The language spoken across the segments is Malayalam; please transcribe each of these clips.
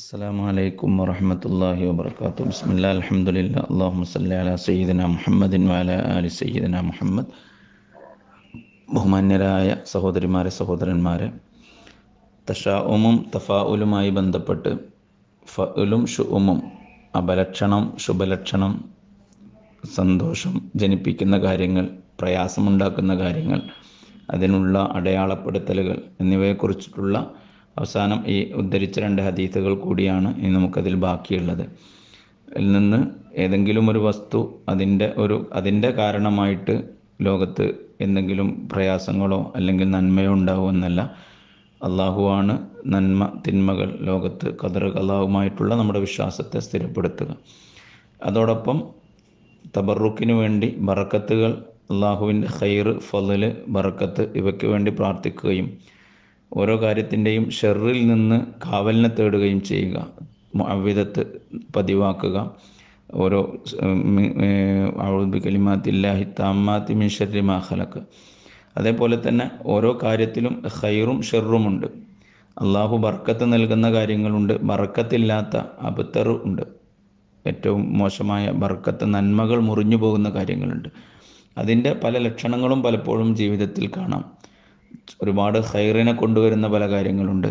السلام അലൈക്കും ورحمة الله وبركاته بسم الله الحمد لله اللهم صل അലി سيدنا മുഹമ്മദ് ബഹുമാന്യരായ സഹോദരിമാരെ സഹോദരന്മാരെ തഷാഉമും തഫാഉലുമായി ബന്ധപ്പെട്ട് ഫഉലും ഷുഉമും അപലക്ഷണം ശുഭലക്ഷണം സന്തോഷം ജനിപ്പിക്കുന്ന കാര്യങ്ങൾ പ്രയാസമുണ്ടാക്കുന്ന കാര്യങ്ങൾ അതിനുള്ള അടയാളപ്പെടുത്തലുകൾ എന്നിവയെക്കുറിച്ചിട്ടുള്ള അവസാനം ഈ ഉദ്ധരിച്ച രണ്ട് ഹദീത്തുകൾ കൂടിയാണ് ഇനി നമുക്കതിൽ ബാക്കിയുള്ളത് അതിൽ നിന്ന് ഏതെങ്കിലും ഒരു വസ്തു അതിൻ്റെ ഒരു അതിൻ്റെ കാരണമായിട്ട് ലോകത്ത് എന്തെങ്കിലും പ്രയാസങ്ങളോ അല്ലെങ്കിൽ നന്മയോ ഉണ്ടാവുമെന്നല്ല അള്ളാഹുവാണ് നന്മ തിന്മകൾ ലോകത്ത് കദർ കലാവുമായിട്ടുള്ള നമ്മുടെ വിശ്വാസത്തെ സ്ഥിരപ്പെടുത്തുക അതോടൊപ്പം തബറുക്കിന് വേണ്ടി ബറക്കത്തുകൾ അള്ളാഹുവിൻ്റെ ഹൈറ് ഫലല് ബറക്കത്ത് ഇവയ്ക്ക് വേണ്ടി പ്രാർത്ഥിക്കുകയും ഓരോ കാര്യത്തിൻ്റെയും ഷെറിൽ നിന്ന് കാവലിനെ തേടുകയും ചെയ്യുക അവിധത്ത് പതിവാക്കുക ഓരോ കലിമാത്തില്ലാഹി താമാത്തി മിൻ ഷെറി മാഹലക്ക് അതേപോലെ തന്നെ ഓരോ കാര്യത്തിലും ഹൈറും ഷെറുമുണ്ട് അള്ളാഹു ബർക്കത്ത് നൽകുന്ന കാര്യങ്ങളുണ്ട് ബർക്കത്തില്ലാത്ത അബുത്തറും ഉണ്ട് ഏറ്റവും മോശമായ ബർക്കത്ത് നന്മകൾ മുറിഞ്ഞു പോകുന്ന കാര്യങ്ങളുണ്ട് അതിൻ്റെ പല ലക്ഷണങ്ങളും പലപ്പോഴും ജീവിതത്തിൽ കാണാം ഒരുപാട് ഹൈറിനെ കൊണ്ടുവരുന്ന പല കാര്യങ്ങളുണ്ട്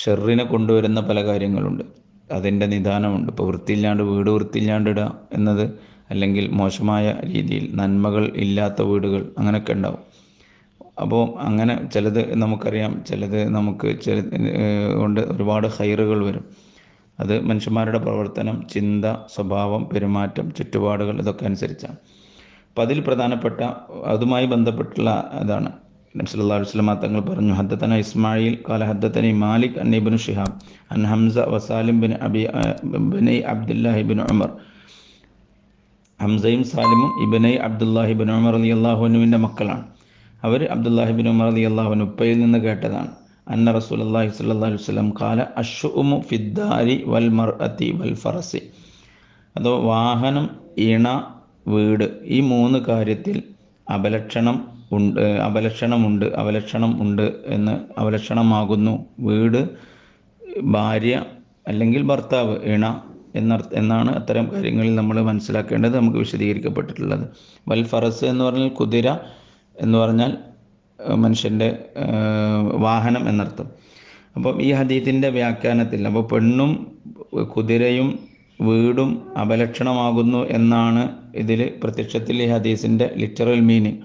ഷെറിനെ കൊണ്ടുവരുന്ന പല കാര്യങ്ങളുണ്ട് അതിൻ്റെ നിദാനമുണ്ട് ഇപ്പോൾ വൃത്തിയില്ലാണ്ട് വീട് വൃത്തിയില്ലാണ്ടിടുക എന്നത് അല്ലെങ്കിൽ മോശമായ രീതിയിൽ നന്മകൾ ഇല്ലാത്ത വീടുകൾ അങ്ങനെയൊക്കെ ഉണ്ടാവും അപ്പോൾ അങ്ങനെ ചിലത് നമുക്കറിയാം ചിലത് നമുക്ക് ചില കൊണ്ട് ഒരുപാട് ഹൈറുകൾ വരും അത് മനുഷ്യന്മാരുടെ പ്രവർത്തനം ചിന്ത സ്വഭാവം പെരുമാറ്റം ചുറ്റുപാടുകൾ ഇതൊക്കെ അനുസരിച്ചാണ് അപ്പം അതിൽ പ്രധാനപ്പെട്ട അതുമായി ബന്ധപ്പെട്ടുള്ള അതാണ് നബ്സല്ലാ വസ്ലമ തങ്ങൾ പറഞ്ഞു ഹദ്ദത്തന ഇസ്മായിൽ കാല ഹദ്ദത്തന മാലിക് അന്നിബിൻ ഷിഹാബ് അൻ ഹംസ വസാലിം ബിൻ അബി ബിൻ അബ്ദുല്ലാഹി ബിൻ ഉമർ ഹംസയും സാലിമും ഇബിനൈ അബ്ദുല്ലാഹി ബിൻ ഉമർ അലി അള്ളാഹുനുവിൻ്റെ മക്കളാണ് അവർ അബ്ദുല്ലാഹിബിൻ ഉമർ അലി അള്ളാഹുൻ ഉപ്പയിൽ നിന്ന് കേട്ടതാണ് അന്ന റസൂൽ അള്ളാഹി അലൈഹി വസ്ലം കാല അഷുമു ഫിദ്ദാരി വൽ മർ അതി വൽ ഫറസി അതോ വാഹനം ഇണ വീട് ഈ മൂന്ന് കാര്യത്തിൽ അപലക്ഷണം ഉണ്ട് അപലക്ഷണമുണ്ട് അപലക്ഷണം ഉണ്ട് എന്ന് അപലക്ഷണമാകുന്നു വീട് ഭാര്യ അല്ലെങ്കിൽ ഭർത്താവ് ഇണ എന്നർത്ഥ എന്നാണ് അത്തരം കാര്യങ്ങളിൽ നമ്മൾ മനസ്സിലാക്കേണ്ടത് നമുക്ക് വിശദീകരിക്കപ്പെട്ടിട്ടുള്ളത് വൽ ഫറസ് എന്ന് പറഞ്ഞാൽ കുതിര എന്ന് പറഞ്ഞാൽ മനുഷ്യൻ്റെ വാഹനം എന്നർത്ഥം അപ്പം ഈ ഹദീത്തിൻ്റെ വ്യാഖ്യാനത്തിൽ അപ്പോൾ പെണ്ണും കുതിരയും വീടും അപലക്ഷണമാകുന്നു എന്നാണ് ഇതിൽ പ്രത്യക്ഷത്തിൽ ഈ ഹദീസിൻ്റെ ലിറ്ററൽ മീനിങ്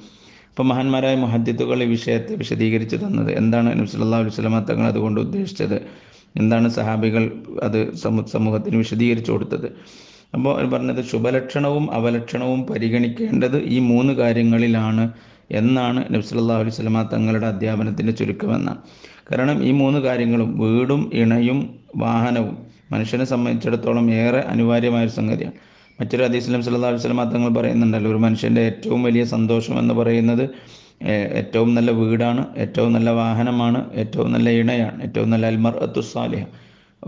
അപ്പോൾ മഹാന്മാരായ മുഹദ്ദിത്തുകൾ ഈ വിഷയത്തെ വിശദീകരിച്ചു തന്നത് എന്താണ് അലൈഹി അലുസ്ലാമ തങ്ങൾ അതുകൊണ്ട് ഉദ്ദേശിച്ചത് എന്താണ് സഹാബികൾ അത് സമൂഹത്തിന് വിശദീകരിച്ചു കൊടുത്തത് അപ്പോൾ അവർ പറഞ്ഞത് ശുഭലക്ഷണവും അവലക്ഷണവും പരിഗണിക്കേണ്ടത് ഈ മൂന്ന് കാര്യങ്ങളിലാണ് എന്നാണ് അലൈഹി അലുസ്ലാമ തങ്ങളുടെ അധ്യാപനത്തിൻ്റെ ചുരുക്കമെന്നാണ് കാരണം ഈ മൂന്ന് കാര്യങ്ങളും വീടും ഇണയും വാഹനവും മനുഷ്യനെ സംബന്ധിച്ചിടത്തോളം ഏറെ അനിവാര്യമായൊരു സംഗതിയാണ് മറ്റൊരു ഹദീസ്ലം സല്ലാ വസ്ലം തങ്ങൾ പറയുന്നുണ്ടല്ലോ ഒരു മനുഷ്യൻ്റെ ഏറ്റവും വലിയ സന്തോഷം എന്ന് പറയുന്നത് ഏറ്റവും നല്ല വീടാണ് ഏറ്റവും നല്ല വാഹനമാണ് ഏറ്റവും നല്ല ഇണയാണ് ഏറ്റവും നല്ല അൽമർ അത്തുസാലിഹ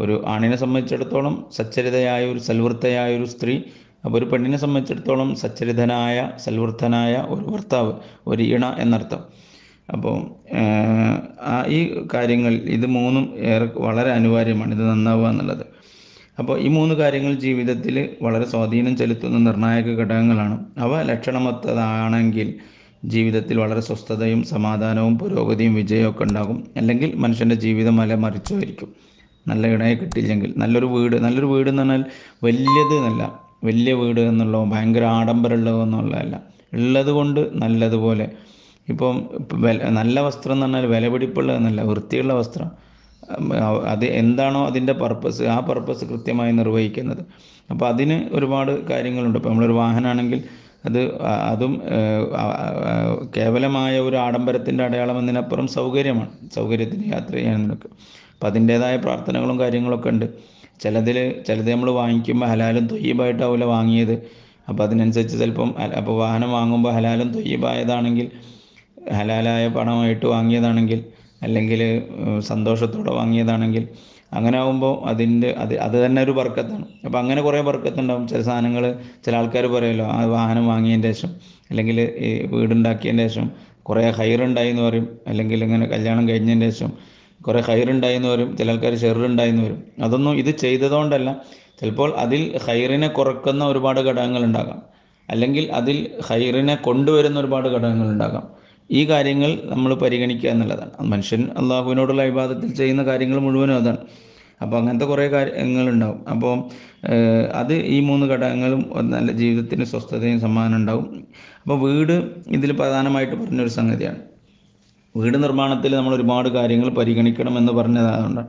ഒരു ആണിനെ സംബന്ധിച്ചിടത്തോളം സച്ചരിതയായ ഒരു സൽവൃത്തയായ ഒരു സ്ത്രീ അപ്പോൾ ഒരു പെണ്ണിനെ സംബന്ധിച്ചിടത്തോളം സച്ചരിതനായ സൽവൃത്തനായ ഒരു ഭർത്താവ് ഒരു ഇണ എന്നർത്ഥം അപ്പോൾ ഈ കാര്യങ്ങൾ ഇത് മൂന്നും ഏറെ വളരെ അനിവാര്യമാണ് ഇത് നന്നാവുക എന്നുള്ളത് അപ്പോൾ ഈ മൂന്ന് കാര്യങ്ങൾ ജീവിതത്തിൽ വളരെ സ്വാധീനം ചെലുത്തുന്ന നിർണായക ഘടകങ്ങളാണ് അവ ലക്ഷണമൊത്തതാണെങ്കിൽ ജീവിതത്തിൽ വളരെ സ്വസ്ഥതയും സമാധാനവും പുരോഗതിയും വിജയമൊക്കെ ഉണ്ടാകും അല്ലെങ്കിൽ മനുഷ്യൻ്റെ ജീവിതം അല മറിച്ചുമായിരിക്കും നല്ല ഇടയെ കിട്ടില്ലെങ്കിൽ നല്ലൊരു വീട് നല്ലൊരു വീട് എന്ന് പറഞ്ഞാൽ വലിയത് എന്നല്ല വലിയ വീട് എന്നുള്ള ഭയങ്കര ആഡംബരമുള്ളതോ എന്നുള്ളതല്ല ഉള്ളത് കൊണ്ട് നല്ലതുപോലെ ഇപ്പം നല്ല വസ്ത്രം എന്ന് പറഞ്ഞാൽ വിലപിടിപ്പുള്ളതെന്നല്ല വൃത്തിയുള്ള വസ്ത്രം അത് എന്താണോ അതിൻ്റെ പർപ്പസ് ആ പർപ്പസ് കൃത്യമായി നിർവഹിക്കുന്നത് അപ്പോൾ അതിന് ഒരുപാട് കാര്യങ്ങളുണ്ട് ഇപ്പോൾ നമ്മളൊരു വാഹനമാണെങ്കിൽ അത് അതും കേവലമായ ഒരു ആഡംബരത്തിൻ്റെ അടയാളം എന്നതിനപ്പുറം സൗകര്യമാണ് സൗകര്യത്തിന് യാത്ര ചെയ്യാനൊക്കെ നിനക്ക് അപ്പോൾ അതിൻ്റേതായ പ്രാർത്ഥനകളും കാര്യങ്ങളൊക്കെ ഉണ്ട് ചിലതിൽ ചിലത് നമ്മൾ വാങ്ങിക്കുമ്പോൾ ഹലാലും തൊയ്യബായിട്ടാവില്ല വാങ്ങിയത് അപ്പോൾ അതിനനുസരിച്ച് ചിലപ്പം അപ്പോൾ വാഹനം വാങ്ങുമ്പോൾ ഹലാലും തൊയ്യബായതാണെങ്കിൽ ഹലാലായ പണമായിട്ട് വാങ്ങിയതാണെങ്കിൽ അല്ലെങ്കിൽ സന്തോഷത്തോടെ വാങ്ങിയതാണെങ്കിൽ അങ്ങനെ ആകുമ്പോൾ അതിൻ്റെ അത് അത് തന്നെ ഒരു വർക്കത്താണ് അപ്പോൾ അങ്ങനെ കുറേ വർക്കത്തുണ്ടാവും ചില സാധനങ്ങൾ ചില ആൾക്കാർ പറയുമല്ലോ ആ വാഹനം വാങ്ങിയതിൻ്റെ ശേഷം അല്ലെങ്കിൽ ഈ വീടുണ്ടാക്കിയതിൻ്റെ ശേഷം കുറേ ഹൈറുണ്ടായി എന്ന് പറയും അല്ലെങ്കിൽ ഇങ്ങനെ കല്യാണം കഴിഞ്ഞതിൻ്റെ ശേഷം കുറേ ഹൈറുണ്ടായി എന്ന് പറയും ചില ആൾക്കാർ ഷെറുണ്ടായി എന്ന് വരും അതൊന്നും ഇത് ചെയ്തതുകൊണ്ടല്ല ചിലപ്പോൾ അതിൽ ഹൈറിനെ കുറക്കുന്ന ഒരുപാട് ഘടകങ്ങൾ ഉണ്ടാകാം അല്ലെങ്കിൽ അതിൽ ഹൈറിനെ കൊണ്ടുവരുന്ന ഒരുപാട് ഘടകങ്ങൾ ഉണ്ടാകാം ഈ കാര്യങ്ങൾ നമ്മൾ പരിഗണിക്കുക എന്നുള്ളതാണ് മനുഷ്യൻ അള്ളാഹുവിനോടുള്ള വിവാദത്തിൽ ചെയ്യുന്ന കാര്യങ്ങൾ മുഴുവനും അതാണ് അപ്പോൾ അങ്ങനത്തെ കുറേ കാര്യങ്ങളുണ്ടാവും അപ്പോൾ അത് ഈ മൂന്ന് ഘടകങ്ങളും നല്ല ജീവിതത്തിന് സ്വസ്ഥതയും സമ്മാനം ഉണ്ടാവും അപ്പോൾ വീട് ഇതിൽ പ്രധാനമായിട്ട് പറഞ്ഞൊരു സംഗതിയാണ് വീട് നിർമ്മാണത്തിൽ നമ്മൾ ഒരുപാട് കാര്യങ്ങൾ പരിഗണിക്കണം എന്ന് പറഞ്ഞതാണ്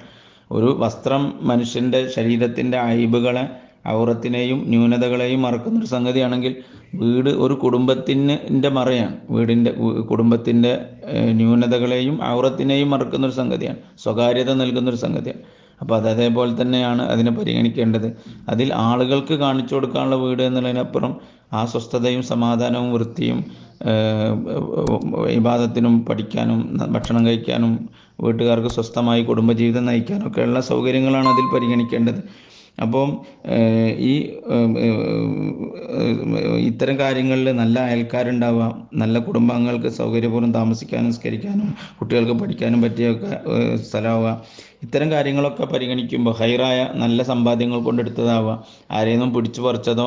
ഒരു വസ്ത്രം മനുഷ്യൻ്റെ ശരീരത്തിൻ്റെ അയബുകളെ ഔറത്തിനെയും ന്യൂനതകളെയും ഒരു സംഗതിയാണെങ്കിൽ വീട് ഒരു കുടുംബത്തിൻ്റെ മറയാണ് വീടിൻ്റെ കുടുംബത്തിൻ്റെ ന്യൂനതകളെയും ഔറത്തിനെയും ഒരു സംഗതിയാണ് സ്വകാര്യത നൽകുന്നൊരു സംഗതിയാണ് അപ്പോൾ അത് അതേപോലെ തന്നെയാണ് അതിനെ പരിഗണിക്കേണ്ടത് അതിൽ ആളുകൾക്ക് കാണിച്ചു കൊടുക്കാനുള്ള വീട് എന്നുള്ളതിനപ്പുറം ആ സ്വസ്ഥതയും സമാധാനവും വൃത്തിയും വിവാദത്തിനും പഠിക്കാനും ഭക്ഷണം കഴിക്കാനും വീട്ടുകാർക്ക് സ്വസ്ഥമായി കുടുംബജീവിതം നയിക്കാനൊക്കെയുള്ള സൗകര്യങ്ങളാണ് അതിൽ പരിഗണിക്കേണ്ടത് അപ്പം ഈ ഇത്തരം കാര്യങ്ങളിൽ നല്ല അയൽക്കാരുണ്ടാവാം നല്ല കുടുംബാംഗങ്ങൾക്ക് സൗകര്യപൂർവ്വം താമസിക്കാനും സ്കരിക്കാനും കുട്ടികൾക്ക് പഠിക്കാനും പറ്റിയൊക്കെ സ്ഥലമാവാം ഇത്തരം കാര്യങ്ങളൊക്കെ പരിഗണിക്കുമ്പോൾ ഹൈറായ നല്ല സമ്പാദ്യങ്ങൾ കൊണ്ടെടുത്തതാവാം ആരെയൊന്നും പിടിച്ചു പറിച്ചതോ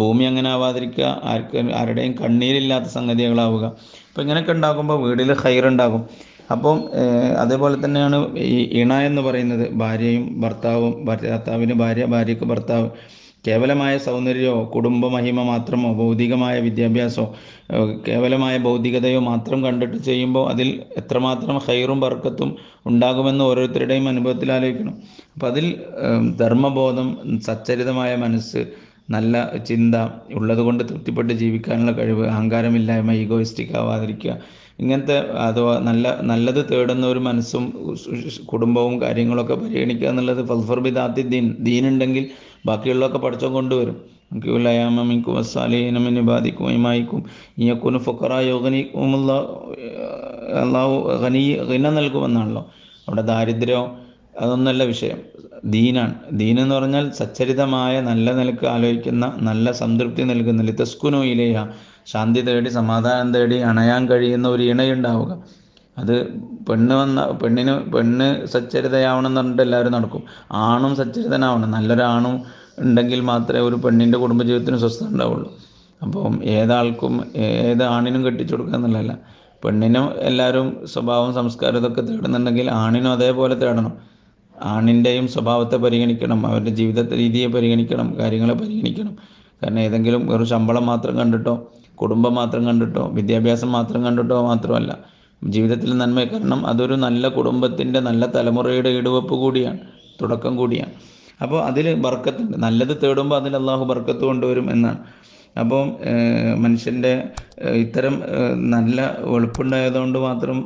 ഭൂമി അങ്ങനെ ആവാതിരിക്കുക ആർക്ക് ആരുടെയും കണ്ണീരില്ലാത്ത സംഗതികളാവുക അപ്പോൾ ഇങ്ങനെയൊക്കെ ഉണ്ടാകുമ്പോൾ വീടിൽ ഹൈറുണ്ടാകും അപ്പം അതേപോലെ തന്നെയാണ് ഈ ഇണ എന്ന് പറയുന്നത് ഭാര്യയും ഭർത്താവും ഭർത്താവിന് ഭാര്യ ഭാര്യയ്ക്ക് ഭർത്താവ് കേവലമായ സൗന്ദര്യമോ കുടുംബ മഹിമ മാത്രമോ ഭൗതികമായ വിദ്യാഭ്യാസമോ കേവലമായ ഭൗതികതയോ മാത്രം കണ്ടിട്ട് ചെയ്യുമ്പോൾ അതിൽ എത്രമാത്രം ഹൈറും ബർക്കത്തും ഉണ്ടാകുമെന്ന് ഓരോരുത്തരുടെയും അനുഭവത്തിൽ ആലോചിക്കണം അപ്പം അതിൽ ധർമ്മബോധം സച്ചരിതമായ മനസ്സ് നല്ല ചിന്ത ഉള്ളതുകൊണ്ട് തൃപ്തിപ്പെട്ട് ജീവിക്കാനുള്ള കഴിവ് അഹങ്കാരമില്ലായ്മ ഈഗോയിസ്റ്റിക് ആവാതിരിക്കുക ഇങ്ങനത്തെ അഥവാ നല്ല നല്ലത് തേടുന്ന ഒരു മനസ്സും കുടുംബവും കാര്യങ്ങളൊക്കെ പരിഗണിക്കുക എന്നുള്ളത് ഫൽഫർബി ദാത്തി ദീൻ ദീനുണ്ടെങ്കിൽ ബാക്കിയുള്ളതൊക്കെ പഠിച്ചോ കൊണ്ടുവരും ും ബാധിക്കുമയുമായിക്കും ഇയക്കുന് ഫൊക്കറ യോഗനിക്കുമുള്ള അള്ളാഹു ഖനി ഖിന നൽകുമെന്നാണല്ലോ അവിടെ ദാരിദ്ര്യം അതൊന്നല്ല വിഷയം ദീനാണ് ദീൻ എന്ന് പറഞ്ഞാൽ സച്ചരിതമായ നല്ല നിലക്ക് ആലോചിക്കുന്ന നല്ല സംതൃപ്തി നൽകുന്ന ലിതസ്കുനോ ഇലയ ശാന്തി തേടി സമാധാനം തേടി അണയാൻ കഴിയുന്ന ഒരു ഇണയുണ്ടാവുക അത് പെണ്ണ് വന്ന പെണ്ണിന് പെണ്ണ് സച്ചരിതയാവണം എന്ന് പറഞ്ഞിട്ട് എല്ലാവരും നടക്കും ആണും സച്ചരിതനാവണം നല്ലൊരാണും ഉണ്ടെങ്കിൽ മാത്രമേ ഒരു പെണ്ണിൻ്റെ കുടുംബജീവിതത്തിന് സ്വസ്ഥത ഉണ്ടാവുള്ളൂ അപ്പം ഏതാൾക്കും ഏത് ആണിനും കെട്ടിച്ചു കൊടുക്കുക എന്നുള്ളതല്ല പെണ്ണിനും എല്ലാവരും സ്വഭാവം സംസ്കാരം ഇതൊക്കെ തേടുന്നുണ്ടെങ്കിൽ ആണിനും അതേപോലെ തേടണം ആണിൻ്റെയും സ്വഭാവത്തെ പരിഗണിക്കണം അവരുടെ ജീവിത രീതിയെ പരിഗണിക്കണം കാര്യങ്ങളെ പരിഗണിക്കണം കാരണം ഏതെങ്കിലും ഒരു ശമ്പളം മാത്രം കണ്ടിട്ടോ കുടുംബം മാത്രം കണ്ടിട്ടോ വിദ്യാഭ്യാസം മാത്രം കണ്ടിട്ടോ മാത്രമല്ല ജീവിതത്തിൽ നന്മ കാരണം അതൊരു നല്ല കുടുംബത്തിൻ്റെ നല്ല തലമുറയുടെ ഇടുവപ്പ് കൂടിയാണ് തുടക്കം കൂടിയാണ് അപ്പോൾ അതിൽ ബർക്കത്തുണ്ട് നല്ലത് തേടുമ്പോൾ അതിൽ അള്ളാഹു ബർക്കത്ത് കൊണ്ടുവരും എന്നാണ് അപ്പോൾ മനുഷ്യൻ്റെ ഇത്തരം നല്ല വെളുപ്പുണ്ടായതുകൊണ്ട് മാത്രം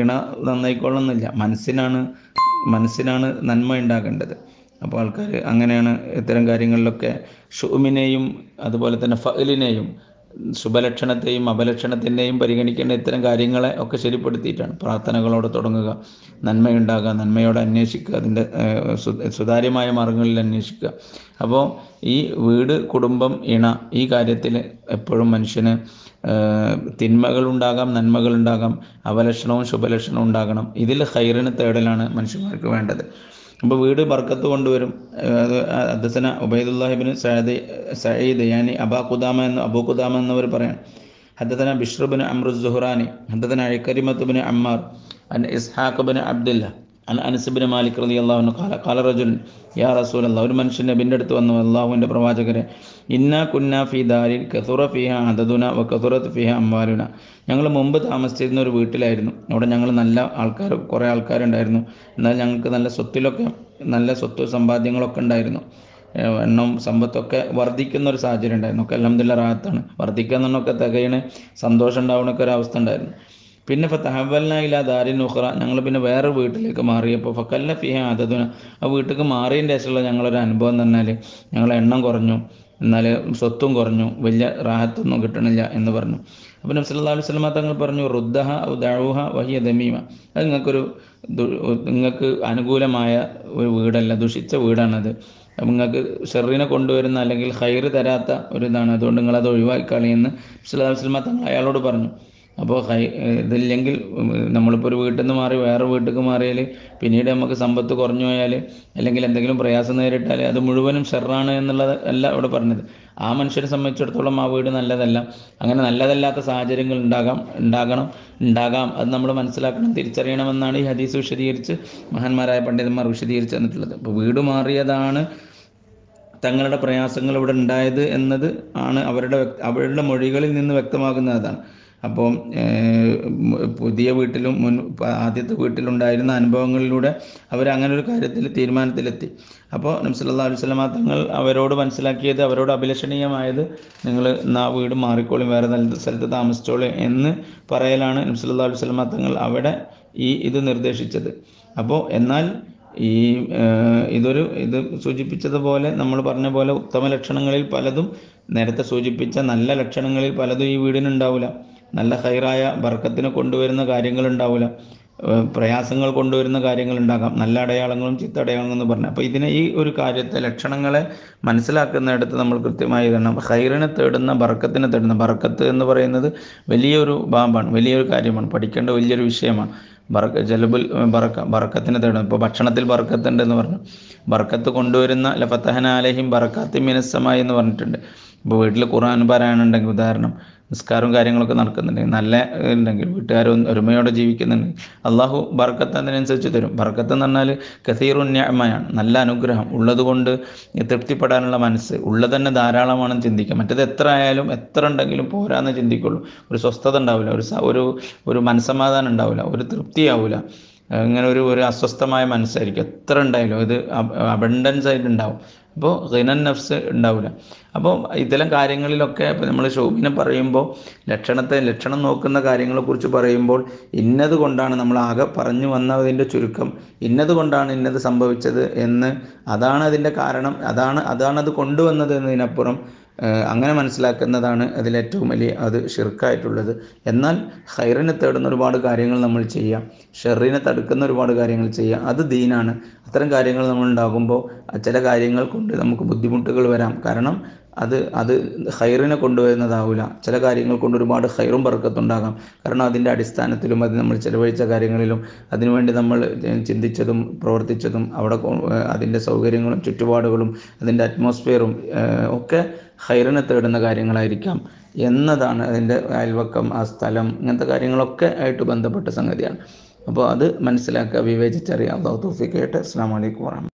ഇണ നന്നായിക്കൊള്ളുന്നില്ല മനസ്സിനാണ് മനസ്സിനാണ് നന്മ ഉണ്ടാകേണ്ടത് അപ്പോൾ ആൾക്കാർ അങ്ങനെയാണ് ഇത്തരം കാര്യങ്ങളിലൊക്കെ ഷൂമിനെയും അതുപോലെ തന്നെ ഫലിനെയും ശുഭലക്ഷണത്തെയും അപലക്ഷണത്തിൻ്റെയും പരിഗണിക്കേണ്ട ഇത്തരം കാര്യങ്ങളെ ഒക്കെ ശരിപ്പെടുത്തിയിട്ടാണ് പ്രാർത്ഥനകളോട് തുടങ്ങുക നന്മയുണ്ടാകുക നന്മയോട് അന്വേഷിക്കുക അതിൻ്റെ സുതാര്യമായ മാർഗങ്ങളിൽ അന്വേഷിക്കുക അപ്പോൾ ഈ വീട് കുടുംബം ഇണ ഈ കാര്യത്തിൽ എപ്പോഴും മനുഷ്യന് തിന്മകൾ ഉണ്ടാകാം നന്മകൾ ഉണ്ടാകാം അപലക്ഷണവും ശുഭലക്ഷണവും ഉണ്ടാകണം ഇതിൽ ഹൈറിന് തേടലാണ് മനുഷ്യന്മാർക്ക് വേണ്ടത് അപ്പോൾ വീട് ബർക്കത്ത് കൊണ്ടുവരും അദ്ദേഹത്തിന് ഉബൈദുല്ലാഹിബിന് സയദ് സയ്യിദ് യാനി അബാ കുദാമ എന്ന് അബൂ കുദാമ എന്നവർ പറയാം ഹദ്ദന ബിഷ്റുബിന് അമ്രു സുഹ്റാനി ഹദ്ദന അഴിക്കരിമത്തുബിന് അമ്മാർ അൻ ഇസ്ഹാഖുബിന് അബ്ദുല്ല അൻ അനസിബിന് മാലിക് റലി അള്ളാഹുന് കാല കാലറജുൻ യാ റസൂൽ അല്ലാ ഒരു മനുഷ്യൻ്റെ നബിൻ്റെ അടുത്ത് വന്നു അള്ളാഹുവിൻ്റെ പ്രവാചകരെ ഇന്ന കുന്ന ഫി ദാരിൻ കസുറ ഫിഹ അതദുന വ കസുറത്ത് ഫിഹ അംബാലുന ഞങ്ങൾ മുമ്പ് താമസിച്ചിരുന്ന ഒരു വീട്ടിലായിരുന്നു അവിടെ ഞങ്ങൾ നല്ല ആൾക്കാർ കുറേ ആൾക്കാരുണ്ടായിരുന്നു എന്നാൽ ഞങ്ങൾക്ക് നല്ല സ്വത്തിലൊക്കെ നല്ല സ്വത്ത് സമ്പാദ്യങ്ങളൊക്കെ ഉണ്ടായിരുന്നു എണ്ണം സമ്പത്തൊക്കെ വർദ്ധിക്കുന്ന ഒരു സാഹചര്യം ഉണ്ടായിരുന്നു ഒക്കെ അലഹമില്ല റാഹത്താണ് വർദ്ധിക്കുക എന്നൊക്കെ തികയണ സന്തോഷം ഉണ്ടാവണൊക്കെ ഒരു അവസ്ഥ ഉണ്ടായിരുന്നു പിന്നെ ഫത്തഹബല്ല ഇല ദാരിൻ ഉഖ്റ ഞങ്ങൾ പിന്നെ വേറെ വീട്ടിലേക്ക് മാറിയപ്പോൾ ഫക്കല്ല ഫിഹ ആദതുന ആ വീട്ടിലേക്ക് മാറിയതിൻ്റെ ശേഷമുള്ള ഞങ്ങളൊരു അനുഭവം തന്നാൽ ഞങ്ങളെ എണ്ണം കുറഞ്ഞു എന്നാൽ സ്വത്തും കുറഞ്ഞു വലിയ റാഹത്തൊന്നും കിട്ടണില്ല എന്ന് പറഞ്ഞു അപ്പം നബ്സ് സല്ലല്ലാഹു അലൈഹി സ്വലമ തങ്ങൾ പറഞ്ഞു റുദ്ദഹ ദാവൂഹ വഹിയ ദമീമ അത് നിങ്ങൾക്കൊരു നിങ്ങൾക്ക് അനുകൂലമായ ഒരു വീടല്ല ദുഷിച്ച വീടാണത് അപ്പം നിങ്ങൾക്ക് ഷെറിനെ കൊണ്ടുവരുന്ന അല്ലെങ്കിൽ ഹൈറ് തരാത്ത ഒരു ഇതാണ് അതുകൊണ്ട് നിങ്ങളത് ഒഴിവാക്കി കളയുമെന്ന് നബ്സ് അലൈഹി സ്വലമ തങ്ങൾ അയാളോട് പറഞ്ഞു അപ്പോൾ ഹൈ ഇതില്ലെങ്കിൽ നമ്മളിപ്പോൾ ഒരു വീട്ടിൽ നിന്ന് മാറി വേറെ വീട്ടിലേക്ക് മാറിയാൽ പിന്നീട് നമുക്ക് സമ്പത്ത് കുറഞ്ഞു പോയാൽ അല്ലെങ്കിൽ എന്തെങ്കിലും പ്രയാസം നേരിട്ടാൽ അത് മുഴുവനും ഷെറാണ് എന്നുള്ളത് അല്ല ഇവിടെ പറഞ്ഞത് ആ മനുഷ്യരെ സംബന്ധിച്ചിടത്തോളം ആ വീട് നല്ലതല്ല അങ്ങനെ നല്ലതല്ലാത്ത സാഹചര്യങ്ങൾ ഉണ്ടാകാം ഉണ്ടാകണം ഉണ്ടാകാം അത് നമ്മൾ മനസ്സിലാക്കണം തിരിച്ചറിയണമെന്നാണ് ഈ ഹദീസ് വിശദീകരിച്ച് മഹാന്മാരായ പണ്ഡിതന്മാർ വിശദീകരിച്ച് തന്നിട്ടുള്ളത് അപ്പോൾ വീട് മാറിയതാണ് തങ്ങളുടെ പ്രയാസങ്ങൾ ഇവിടെ ഉണ്ടായത് എന്നത് ആണ് അവരുടെ അവരുടെ മൊഴികളിൽ നിന്ന് വ്യക്തമാകുന്നതാണ് അപ്പോൾ പുതിയ വീട്ടിലും മുൻ ആദ്യത്തെ വീട്ടിലുണ്ടായിരുന്ന അനുഭവങ്ങളിലൂടെ അവർ അങ്ങനെ ഒരു കാര്യത്തിൽ തീരുമാനത്തിലെത്തി അപ്പോൾ നബ്സല്ലാ അലുസലമ തങ്ങൾ അവരോട് മനസ്സിലാക്കിയത് അവരോട് അഭിലഷണീയമായത് നിങ്ങൾ നാ വീട് മാറിക്കോളും വേറെ നല്ല സ്ഥലത്ത് താമസിച്ചോളും എന്ന് പറയലാണ് നബ്സല്ലാ അലുസലമ തങ്ങൾ അവിടെ ഈ ഇത് നിർദ്ദേശിച്ചത് അപ്പോൾ എന്നാൽ ഈ ഇതൊരു ഇത് സൂചിപ്പിച്ചതുപോലെ നമ്മൾ പറഞ്ഞ പോലെ ഉത്തമ ലക്ഷണങ്ങളിൽ പലതും നേരത്തെ സൂചിപ്പിച്ച നല്ല ലക്ഷണങ്ങളിൽ പലതും ഈ വീടിനുണ്ടാവില്ല നല്ല ഹൈറായ ബർക്കത്തിന് കൊണ്ടുവരുന്ന കാര്യങ്ങൾ ഉണ്ടാവില്ല പ്രയാസങ്ങൾ കൊണ്ടുവരുന്ന കാര്യങ്ങൾ ഉണ്ടാകാം നല്ല അടയാളങ്ങളും ചിത്ത അടയാളങ്ങളും എന്ന് പറഞ്ഞു അപ്പോൾ ഇതിനെ ഈ ഒരു കാര്യത്തെ ലക്ഷണങ്ങളെ മനസ്സിലാക്കുന്നിടത്ത് നമ്മൾ കൃത്യമായി തരണം ഹൈറിനെ തേടുന്ന ബർക്കത്തിനെ തേടുന്ന ബർക്കത്ത് എന്ന് പറയുന്നത് വലിയൊരു ബാമ്പാണ് വലിയൊരു കാര്യമാണ് പഠിക്കേണ്ട വലിയൊരു വിഷയമാണ് ബർക്ക ജലബുൽ ബർക്ക ബർക്കത്തിനെ തേടുന്നത് ഇപ്പോൾ ഭക്ഷണത്തിൽ ബർക്കത്തുണ്ട് എന്ന് പറഞ്ഞു ബർക്കത്ത് കൊണ്ടുവരുന്ന ലഫത്തഹന അലഹിം ബർക്കാത്തി മിനസ്സമായി എന്ന് പറഞ്ഞിട്ടുണ്ട് ഇപ്പോൾ വീട്ടിൽ ഖുർആൻ പാരായണം ഉണ്ടെങ്കിൽ ഉദാഹരണം നിസ്കാരവും കാര്യങ്ങളൊക്കെ നടക്കുന്നുണ്ടെങ്കിൽ നല്ല ഉണ്ടെങ്കിൽ വീട്ടുകാരും ഒരുമയോടെ ജീവിക്കുന്നുണ്ടെങ്കിൽ അള്ളാഹു ബർക്കത്ത് അതിനനുസരിച്ച് തരും ബർക്കത്ത് എന്ന് പറഞ്ഞാൽ കസീറു ന്യായമാണ് നല്ല അനുഗ്രഹം ഉള്ളതുകൊണ്ട് തൃപ്തിപ്പെടാനുള്ള മനസ്സ് ഉള്ളത് തന്നെ ധാരാളമാണെന്ന് ചിന്തിക്കുക മറ്റത് എത്ര ആയാലും എത്ര ഉണ്ടെങ്കിലും പോരാന്ന് ചിന്തിക്കുള്ളൂ ഒരു സ്വസ്ഥത ഉണ്ടാവില്ല ഒരു ഒരു ഒരു മനസ്സമാധാനം ഉണ്ടാവില്ല ഒരു തൃപ്തിയാവില്ല ഇങ്ങനെ ഒരു ഒരു അസ്വസ്ഥമായ മനസ്സായിരിക്കും എത്ര ഉണ്ടായാലും ഇത് അബണ്ടൻസ് ആയിട്ടുണ്ടാവും അപ്പോൾ ഹിനൻ നഫ്സ് ഉണ്ടാവില്ല അപ്പോൾ ഇത്തരം കാര്യങ്ങളിലൊക്കെ ഇപ്പോൾ നമ്മൾ ഷോബിനെ പറയുമ്പോൾ ലക്ഷണത്തെ ലക്ഷണം നോക്കുന്ന കാര്യങ്ങളെക്കുറിച്ച് പറയുമ്പോൾ ഇന്നത് കൊണ്ടാണ് നമ്മൾ ആകെ പറഞ്ഞു വന്നതിൻ്റെ ചുരുക്കം ഇന്നത് കൊണ്ടാണ് ഇന്നത് സംഭവിച്ചത് എന്ന് അതാണ് അതിൻ്റെ കാരണം അതാണ് അതാണ് അത് കൊണ്ടുവന്നത് എന്നതിനപ്പുറം അങ്ങനെ മനസ്സിലാക്കുന്നതാണ് അതിലേറ്റവും വലിയ അത് ഷിർക്കായിട്ടുള്ളത് എന്നാൽ ഹൈറിനെ തേടുന്ന ഒരുപാട് കാര്യങ്ങൾ നമ്മൾ ചെയ്യാം ഷെറിനെ തടുക്കുന്ന ഒരുപാട് കാര്യങ്ങൾ ചെയ്യാം അത് ദീനാണ് അത്തരം കാര്യങ്ങൾ നമ്മൾ ഉണ്ടാകുമ്പോൾ ചില കാര്യങ്ങൾ കൊണ്ട് നമുക്ക് ബുദ്ധിമുട്ടുകൾ വരാം കാരണം അത് അത് ഹൈറിനെ കൊണ്ടുവരുന്നതാവില്ല ചില കാര്യങ്ങൾ കൊണ്ട് ഒരുപാട് ഹൈറും പറക്കത്തുണ്ടാകാം കാരണം അതിൻ്റെ അടിസ്ഥാനത്തിലും അത് നമ്മൾ ചിലവഴിച്ച കാര്യങ്ങളിലും അതിനുവേണ്ടി നമ്മൾ ചിന്തിച്ചതും പ്രവർത്തിച്ചതും അവിടെ അതിൻ്റെ സൗകര്യങ്ങളും ചുറ്റുപാടുകളും അതിൻ്റെ അറ്റ്മോസ്ഫിയറും ഒക്കെ ഹൈറിനെ തേടുന്ന കാര്യങ്ങളായിരിക്കാം എന്നതാണ് അതിൻ്റെ അയൽവക്കം ആ സ്ഥലം ഇങ്ങനത്തെ കാര്യങ്ങളൊക്കെ ആയിട്ട് ബന്ധപ്പെട്ട സംഗതിയാണ് അപ്പോൾ അത് മനസ്സിലാക്കുക വിവേചിച്ചറിയാം അള്ളാഹു തൂഫിക്കായിട്ട് അസ്സാം വലൈക്കും വറഹമ